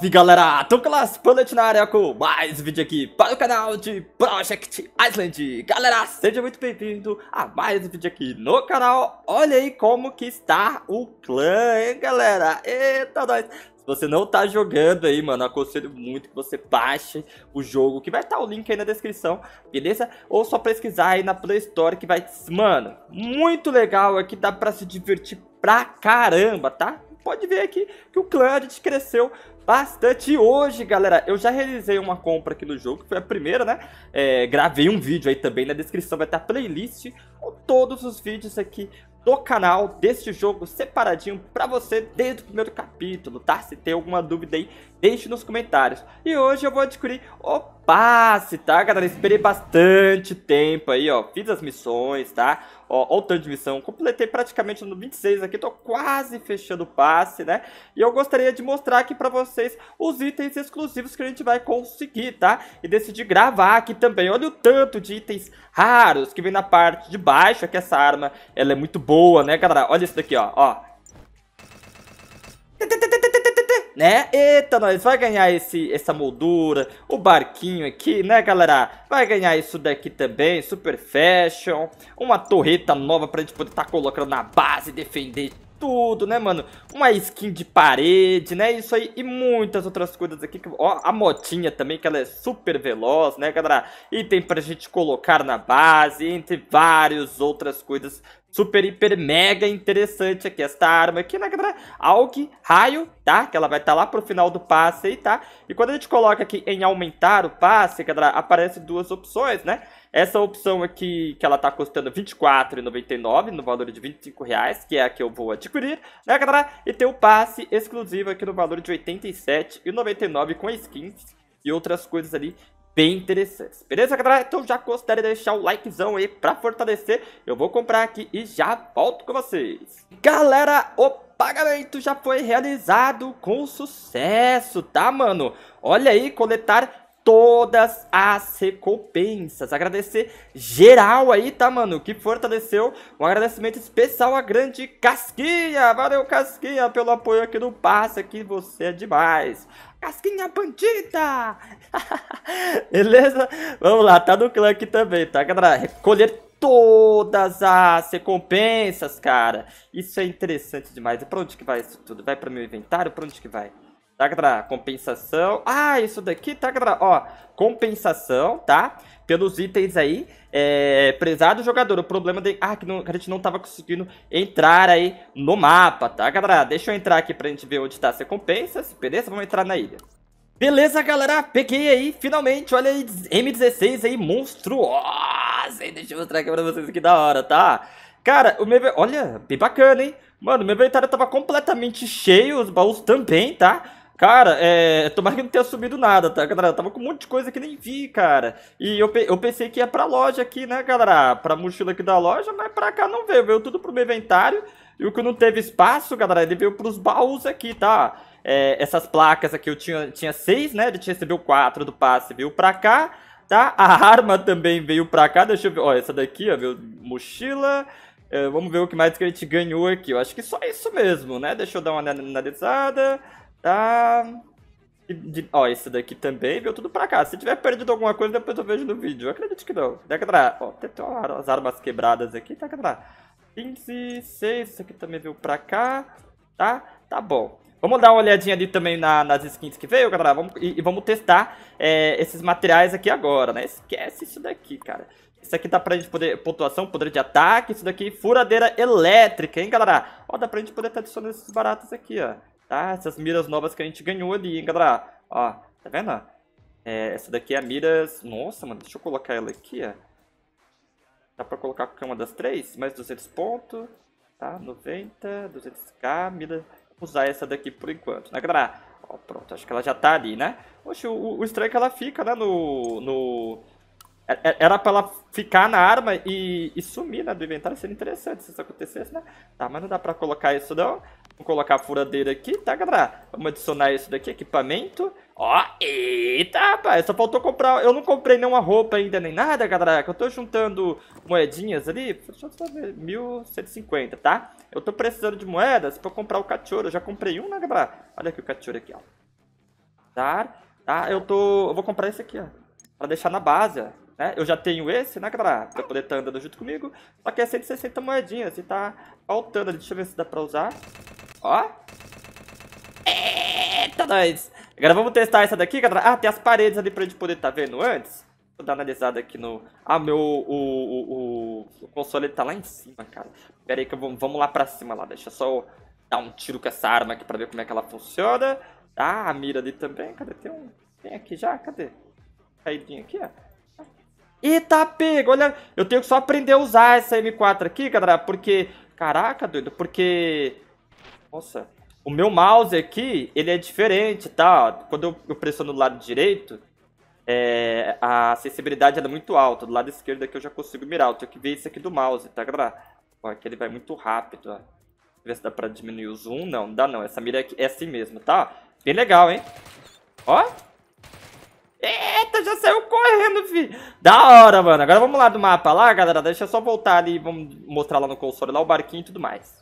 Salve galera, tô Class Planet na área com mais vídeo aqui para o canal de Project Island Galera, seja muito bem-vindo a mais um vídeo aqui no canal Olha aí como que está o clã, hein galera Eita nós, se você não tá jogando aí, mano, aconselho muito que você baixe o jogo, que vai estar tá o link aí na descrição, beleza? Ou só pesquisar aí na Play Store, que vai, mano, muito legal aqui, dá pra se divertir pra caramba, tá? pode ver aqui que o clã a gente cresceu bastante hoje, galera. Eu já realizei uma compra aqui no jogo, que foi a primeira, né? É, gravei um vídeo aí também, na descrição vai estar a playlist com todos os vídeos aqui do canal deste jogo separadinho pra você desde o primeiro capítulo, tá? Se tem alguma dúvida aí, deixe nos comentários. E hoje eu vou adquirir o passe, tá, galera? Esperei bastante tempo aí, ó. Fiz as missões, tá? Ó, o tanto de missão. Completei praticamente no 26 aqui. Tô quase fechando o passe, né? E eu gostaria de mostrar aqui pra vocês os itens exclusivos que a gente vai conseguir, tá? E decidi gravar aqui também. Olha o tanto de itens raros que vem na parte de baixo. Aqui essa arma, ela é muito boa, né, galera? Olha isso daqui, ó. Ó, né? Eita, nós vai ganhar esse, essa moldura, o barquinho aqui, né, galera? Vai ganhar isso daqui também, super fashion, uma torreta nova pra gente poder estar tá colocando na base, defender tudo, né, mano? Uma skin de parede, né? Isso aí e muitas outras coisas aqui. Ó, a motinha também, que ela é super veloz, né, galera? Item pra gente colocar na base, entre várias outras coisas super, hiper, mega interessante aqui. Esta arma aqui, né, galera? Aug, raio, tá? Que ela vai estar tá lá pro final do passe aí, tá? E quando a gente coloca aqui em aumentar o passe, galera, aparece duas opções, né? Essa opção aqui, que ela tá custando R$24,99, no valor de R$25,00, que é a que eu vou adquirir, né, galera? E tem o passe exclusivo aqui no valor de R$87,99 com skins e outras coisas ali bem interessantes. Beleza, galera? Então já gostaria de deixar o likezão aí pra fortalecer. Eu vou comprar aqui e já volto com vocês. Galera, o pagamento já foi realizado com sucesso, tá, mano? Olha aí, coletar todas as recompensas. Agradecer geral aí, tá, mano? Que fortaleceu. Um agradecimento especial à grande Casquinha. Valeu, Casquinha, pelo apoio aqui no passe aqui. Você é demais. Casquinha bandida! Beleza? Vamos lá, tá no clã aqui também, tá, galera? Recolher todas as recompensas, cara. Isso é interessante demais. E pra onde que vai isso tudo? Vai pra meu inventário? Pra onde que vai? tá, galera? Compensação. Ah, isso daqui, tá, galera? Ó, compensação, tá? Pelos itens aí, é, prezado jogador, o problema de... Ah, que, não, a gente não tava conseguindo entrar aí no mapa, tá, galera? Deixa eu entrar aqui pra gente ver onde tá as recompensas, beleza? Vamos entrar na ilha. Beleza, galera? Peguei aí, finalmente, olha aí, M16 aí, monstruosa, hein? Deixa eu mostrar aqui pra vocês que da hora, tá? Cara, o meu... Olha, bem bacana, hein? Mano, meu inventário tava completamente cheio, os baús também, tá? Cara, é. Tomara que não tenha subido nada, tá, galera? Tava com um monte de coisa que nem vi, cara. E eu, pe... eu pensei que ia pra loja aqui, né, galera? Pra mochila aqui da loja, mas pra cá não veio. Veio tudo pro meu inventário. E o que não teve espaço, galera, ele veio pros baús aqui, tá? É, essas placas aqui eu tinha, tinha seis, né? Ele tinha recebeu quatro do passe, veio pra cá, tá? A arma também veio pra cá. Deixa eu ver. Ó, essa daqui, ó, veio mochila. É, vamos ver o que mais que a gente ganhou aqui. Eu acho que só isso mesmo, né? Deixa eu dar uma analisada. Ah. De, ó, esse daqui também veio tudo pra cá. Se tiver perdido alguma coisa, depois eu vejo no vídeo. Eu acredito que não. Decadra. Ó, tem, tem as armas quebradas aqui. Decadra. 15, 6. Isso aqui também veio pra cá. Tá? Tá bom. Vamos dar uma olhadinha ali também na, nas skins que veio, galera. Vamos, e, e vamos testar é, esses materiais aqui agora, né? Esquece isso daqui, cara. Isso aqui dá pra gente poder... Pontuação, poder de ataque. Isso daqui, furadeira elétrica, hein, galera? Ó, dá pra gente poder estar tá adicionando esses baratos aqui, ó. Ah, essas miras novas que a gente ganhou ali, hein, galera? Ó, tá vendo? É, essa daqui é a miras... Nossa, mano, deixa eu colocar ela aqui, ó. Dá pra colocar qualquer uma das três? Mais 200 pontos. Tá, 90, 200k, mira... Vou usar essa daqui por enquanto, né, galera? Ó, pronto, acho que ela já tá ali, né? Oxe, o, o estranho é que ela fica, né, no... no é, é, era pra ela ficar na arma e, e sumir, né, do inventário. Seria interessante se isso acontecesse, né? Tá, mas não dá pra colocar isso, não. Vou colocar a furadeira aqui, tá, galera? Vamos adicionar isso daqui, equipamento. Ó, eita, rapaz, só faltou comprar... Eu não comprei nenhuma roupa ainda, nem nada, galera, que eu tô juntando moedinhas ali. Deixa eu só ver, 1.150, tá? Eu tô precisando de moedas pra comprar o cachorro. Eu já comprei um, né, galera? Olha aqui o cachorro aqui, ó. Tá, tá, eu tô... Eu vou comprar esse aqui, ó. Pra deixar na base, ó. Né? Eu já tenho esse né, galera? pra poder estar tá andando junto comigo. Só que é 160 moedinhas e assim, tá faltando ali. Deixa eu ver se dá pra usar. Ó. Eita, nós. Agora vamos testar essa daqui, galera. Ah, tem as paredes ali pra gente poder estar tá vendo antes. Vou dar uma analisada aqui no... Ah, meu... O, o, o, o console tá lá em cima, cara. Pera aí que eu vou... Vamos lá pra cima lá. Deixa eu só dar um tiro com essa arma aqui pra ver como é que ela funciona. Ah, a mira ali também. Cadê? Tem um... Tem aqui já? Cadê? Caidinho aqui, ó. Eita, pega, olha, eu tenho que só aprender a usar essa M4 aqui, galera, porque... Caraca, doido, porque... Nossa, o meu mouse aqui, ele é diferente, tá? Quando eu pressiono do lado direito, é... a sensibilidade é muito alta. Do lado esquerdo aqui eu já consigo mirar, eu tenho que ver isso aqui do mouse, tá, galera? Ó, aqui ele vai muito rápido, ó. Ver se dá pra diminuir o zoom. Não, não dá não, essa mira é assim mesmo, tá? Bem legal, hein? Ó, Eita, já saiu correndo, fi. Da hora, mano. Agora vamos lá do mapa lá, galera. Deixa eu só voltar ali. Vamos mostrar lá no console lá o barquinho e tudo mais.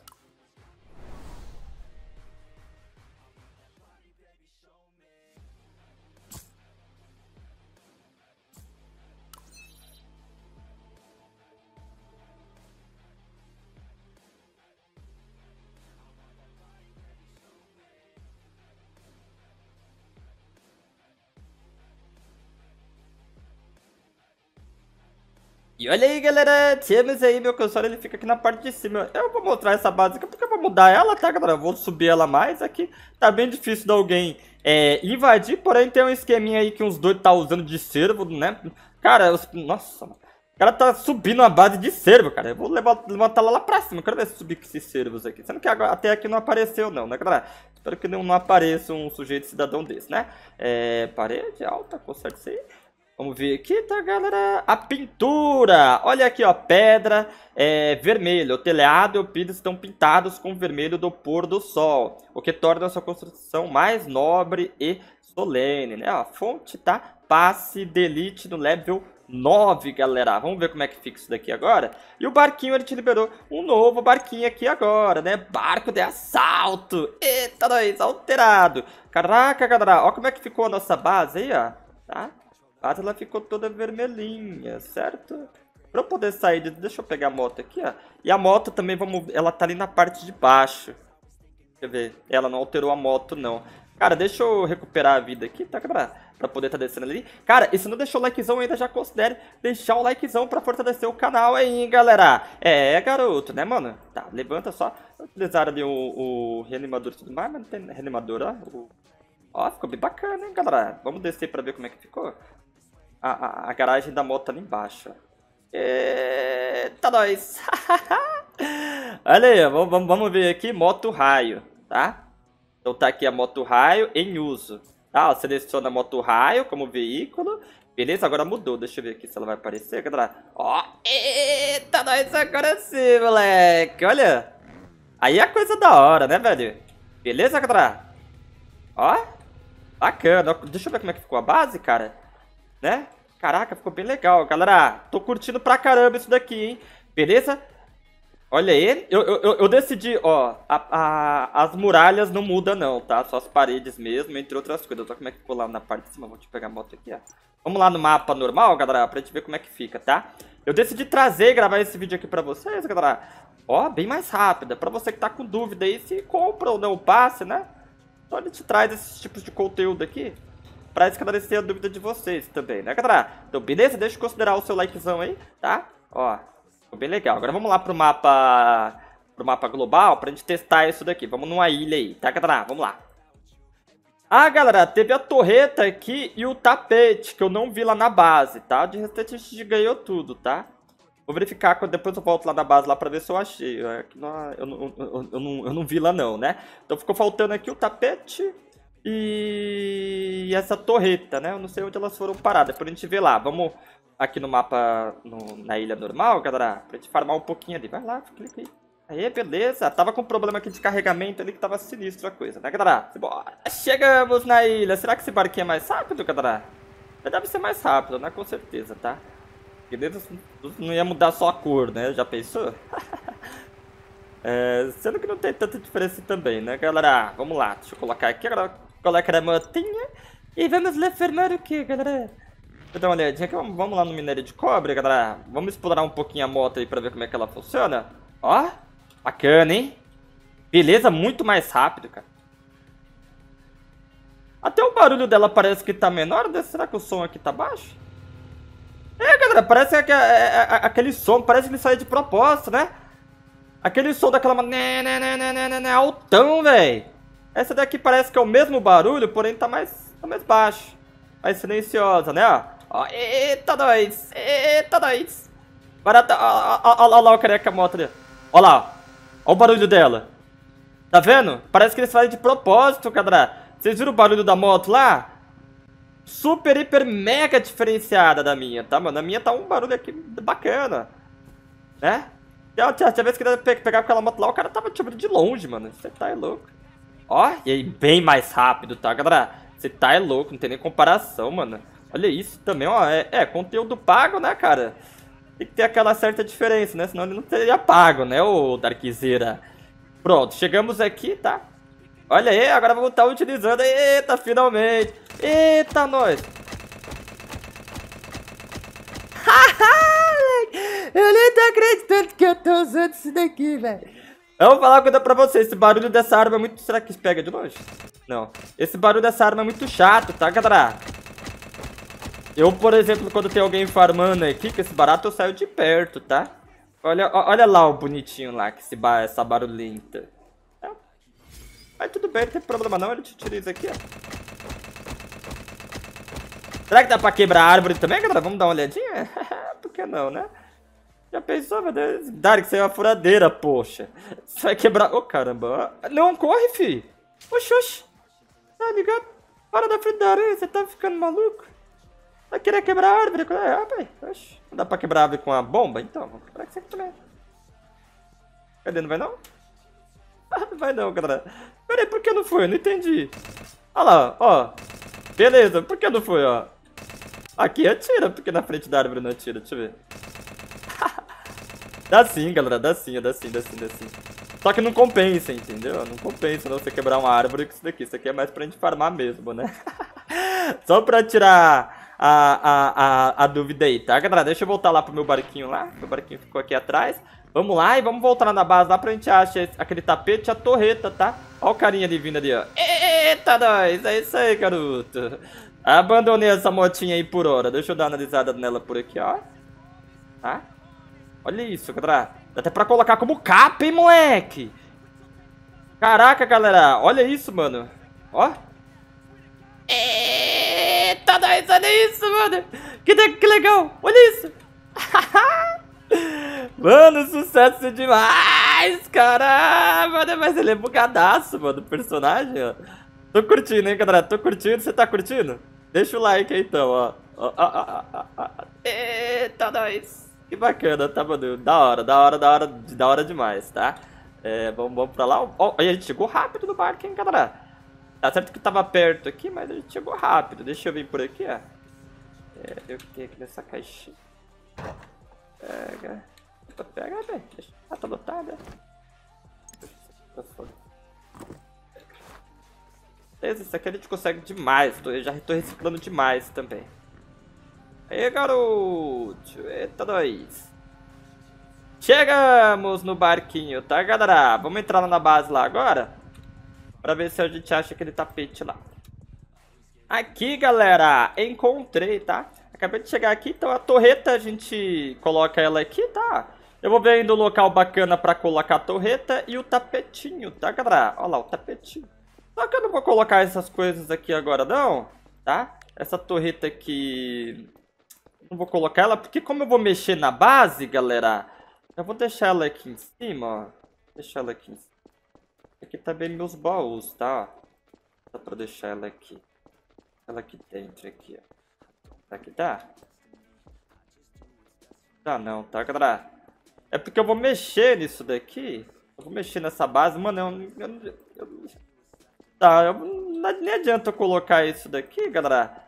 E olha aí, galera, temos aí meu console, ele fica aqui na parte de cima. Eu vou mostrar essa básica porque eu vou mudar ela, tá, galera? Eu vou subir ela mais aqui. Tá bem difícil de alguém é, invadir, porém tem um esqueminha aí que uns dois tá usando de servo, né? Cara, os... nossa, O cara tá subindo a base de servo, cara. Eu vou levar, levantar lá, lá pra cima. Eu quero ver se subir com esses servos aqui. Sendo que agora, até aqui não apareceu, não, né, galera? Espero que não, não apareça um sujeito cidadão desse, né? É, parede alta, consegue ser Vamos ver aqui, tá, galera? A pintura! Olha aqui, ó, pedra é, vermelha. O telhado e o piso estão pintados com vermelho do pôr do sol, o que torna a sua construção mais nobre e solene, né? a fonte tá passe de elite no level 9, galera. Vamos ver como é que fica isso daqui agora. E o barquinho, ele te liberou um novo barquinho aqui agora, né? Barco de assalto! Eita, nós, alterado! Caraca, galera, ó como é que ficou a nossa base aí, ó, tá? Mas ela ficou toda vermelhinha, certo? Pra eu poder sair, deixa eu pegar a moto aqui, ó. E a moto também, vamos, ela tá ali na parte de baixo. Deixa eu ver, ela não alterou a moto não. Cara, deixa eu recuperar a vida aqui, tá, pra, pra poder estar tá descendo ali. Cara, e se não deixou o likezão ainda, já considere deixar o likezão pra fortalecer o canal aí, galera. É, garoto, né, mano? Tá, levanta só. Utilizar ali o, o reanimador e tudo mais, mas não tem reanimador, ó. O... Ó, ficou bem bacana, hein, galera. Vamos descer pra ver como é que ficou. A, a, a garagem da moto tá ali embaixo. Eita, é, tá nós! Olha aí, vamos, vamos ver aqui, moto raio, tá? Então tá aqui a moto raio em uso. Tá, seleciona a moto raio como veículo. Beleza, agora mudou. Deixa eu ver aqui se ela vai aparecer, galera. Ó, eita, nós agora sim, moleque. Olha. Aí é coisa da hora, né, velho? Beleza, galera? Ó, bacana. Deixa eu ver como é que ficou a base, cara. Né? Caraca, ficou bem legal, galera. Tô curtindo pra caramba isso daqui, hein? Beleza? Olha ele. Eu, eu, eu decidi, ó, a, a, as muralhas não mudam não, tá? Só as paredes mesmo, entre outras coisas. Só como é que ficou lá na parte de cima. Vou te pegar a moto aqui, ó. Vamos lá no mapa normal, galera, pra gente ver como é que fica, tá? Eu decidi trazer e gravar esse vídeo aqui pra vocês, galera. Ó, bem mais rápida. É pra você que tá com dúvida aí se compra ou não o passe, né? Só então a gente traz esses tipos de conteúdo aqui para esclarecer a dúvida de vocês também, né, galera? Então, beleza? Deixa eu considerar o seu likezão aí, tá? Ó, ficou bem legal. Agora vamos lá pro mapa pro mapa global pra gente testar isso daqui. Vamos numa ilha aí, tá, galera? Vamos lá. Ah, galera, teve a torreta aqui e o tapete, que eu não vi lá na base, tá? De restante a gente ganhou tudo, tá? Vou verificar, depois eu volto lá na base lá pra ver se eu achei. É eu, não, eu, eu, não, eu não vi lá não, né? Então ficou faltando aqui o tapete, e essa torreta, né? Eu não sei onde elas foram paradas, por a gente ver lá. Vamos aqui no mapa, no, na ilha normal, galera, pra gente farmar um pouquinho ali. Vai lá, clica aí. Aê, beleza. Tava com problema aqui de carregamento ali, que tava sinistro a coisa, né, galera? Bora. Chegamos na ilha. Será que esse barquinho é mais rápido, galera? Deve ser mais rápido, né? Com certeza, tá? Beleza? não ia mudar só a cor, né? Já pensou? é, sendo que não tem tanta diferença também, né, galera? Vamos lá. Deixa eu colocar aqui agora coloca na motinha e vamos lefernar o então, que, galera? Vou dar uma olhadinha aqui, vamos lá no minério de cobre, galera. Vamos explorar um pouquinho a moto aí pra ver como é que ela funciona. Ó, bacana, hein? Beleza, muito mais rápido, cara. Até o barulho dela parece que tá menor, né? será que o som aqui tá baixo? É, galera, parece é, é, é, aquele som, parece que ele saiu de propósito, né? Aquele som daquela... Né, né, né, altão, velho. Essa daqui parece que é o mesmo barulho, porém tá mais, tá mais baixo. Mais silenciosa, né? Ó, eita nós! Eita nós! Barata, ó, ó, ó, ó lá o careca moto ali. Ó lá, ó o barulho dela. Tá vendo? Parece que eles fazem de propósito, cadra. Vocês viram o barulho da moto lá? Super, hiper, mega diferenciada da minha, tá, mano? A minha tá um barulho aqui bacana. Né? Tinha, tinha, tinha vez que ele pegar aquela moto lá, o cara tava, tipo, de longe, mano. Você tá é louco. Ó, e aí bem mais rápido, tá, galera? Você tá é louco, não tem nem comparação, mano. Olha isso também, ó. É, é conteúdo pago, né, cara? Tem que ter aquela certa diferença, né? Senão ele não teria pago, né, ô Darkzera? Pronto, chegamos aqui, tá? Olha aí, agora vamos estar tá utilizando. Eita, finalmente. Eita, nós. eu nem tô acreditando que eu tô usando isso daqui, velho. Eu vou falar uma coisa pra vocês, esse barulho dessa arma é muito... Será que isso pega de longe? Não. Esse barulho dessa arma é muito chato, tá, galera? Eu, por exemplo, quando tem alguém farmando aqui com esse barato, eu saio de perto, tá? Olha, olha lá o bonitinho lá, que esse bar, essa barulhenta. Não. Tá? Mas tudo bem, não tem problema não, ele te utiliza aqui, ó. Será que dá pra quebrar a árvore também, galera? Vamos dar uma olhadinha? Por que não, né? Já pensou, meu Deus? Dark, saiu uma furadeira, poxa. Você vai quebrar... Ô, oh, caramba. Leon, corre, fi. Oxi, oxi. Tá ah, ligado? Para da frente da aranha, você tá ficando maluco? Vai tá querer quebrar a árvore? É, rapaz. Oxi. Não dá pra quebrar a árvore com uma bomba? Então, vamos quebrar que você também. Cadê? Não vai não? Ah, não vai não, galera. Peraí, por que não foi? Eu não entendi. Olha lá, ó. Beleza, por que não foi, ó? Aqui atira, porque na frente da árvore não atira, deixa eu ver. Dá sim, galera, dá sim, dá sim, dá sim, dá sim. Só que não compensa, entendeu? Não compensa não você quebrar uma árvore com isso daqui. Isso aqui é mais pra gente farmar mesmo, né? Só pra tirar a, a, a, a, dúvida aí, tá, galera? Deixa eu voltar lá pro meu barquinho lá. Meu barquinho ficou aqui atrás. Vamos lá e vamos voltar lá na base lá pra gente achar aquele tapete e a torreta, tá? Ó o carinha ali vindo ali, ó. Eita, nós! É isso aí, garoto. Abandonei essa motinha aí por hora. Deixa eu dar uma analisada nela por aqui, ó. Tá? Olha isso, galera. Dá até pra colocar como capa, hein, moleque? Caraca, galera. Olha isso, mano. Ó. Eita, nós, olha é isso, mano. Que, que legal. Olha isso. mano, sucesso demais, cara. Mano, mas ele é bugadaço, mano, o personagem, ó. Tô curtindo, hein, galera. Tô curtindo. Você tá curtindo? Deixa o like aí, então, ó. ó, ó, ó, ó. Eita, nós. Que bacana, tá, mano? Da hora, da hora, da hora, da hora demais, tá? É, vamos, vamos pra lá. Oh, a gente chegou rápido no barco, hein, galera? Tá certo que tava perto aqui, mas a gente chegou rápido. Deixa eu vir por aqui, ó. É, eu fiquei aqui nessa caixinha. Pega. Opa, pega, velho. Né? Ah, tá lotada. Tá Beleza, isso aqui a gente consegue demais. Eu já tô reciclando demais também. Aí, garoto! Eita, nós! Chegamos no barquinho, tá, galera? Vamos entrar lá na base lá agora? Pra ver se a gente acha aquele tapete lá. Aqui, galera, encontrei, tá? Acabei de chegar aqui, então a torreta a gente coloca ela aqui, tá? Eu vou ver ainda o um local bacana pra colocar a torreta e o tapetinho, tá, galera? Olha lá, o tapetinho. Só que eu não vou colocar essas coisas aqui agora, não, tá? Essa torreta aqui não vou colocar ela, porque como eu vou mexer na base, galera, eu vou deixar ela aqui em cima, ó. deixar ela aqui em cima. Aqui também tá bem meus baús, tá? Dá pra deixar ela aqui. Ela aqui dentro, aqui, ó. Tá que dá? Dá não, tá, galera? É porque eu vou mexer nisso daqui. Eu vou mexer nessa base. Mano, eu... eu, eu tá, eu, não, nem adianta eu colocar isso daqui, galera.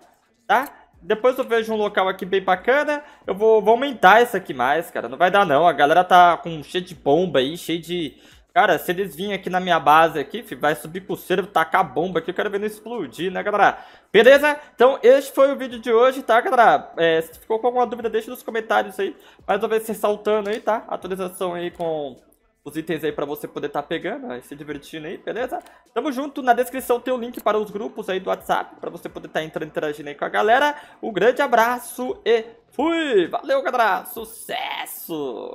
Tá? Depois eu vejo um local aqui bem bacana. Eu vou, vou aumentar essa aqui mais, cara. Não vai dar não. A galera tá com cheio de bomba aí, cheio de... Cara, se eles virem aqui na minha base aqui, vai subir cervo, tacar bomba aqui, eu quero ver não explodir, né, galera? Beleza? Então, este foi o vídeo de hoje, tá, galera? É, se ficou com alguma dúvida, deixa nos comentários aí. Mais uma vez, ressaltando aí, tá? Atualização aí com os itens aí para você poder estar tá pegando se divertindo aí, beleza? Tamo junto, na descrição tem o link para os grupos aí do WhatsApp, para você poder estar tá entrando interagindo aí com a galera. Um grande abraço e fui! Valeu, galera! Sucesso!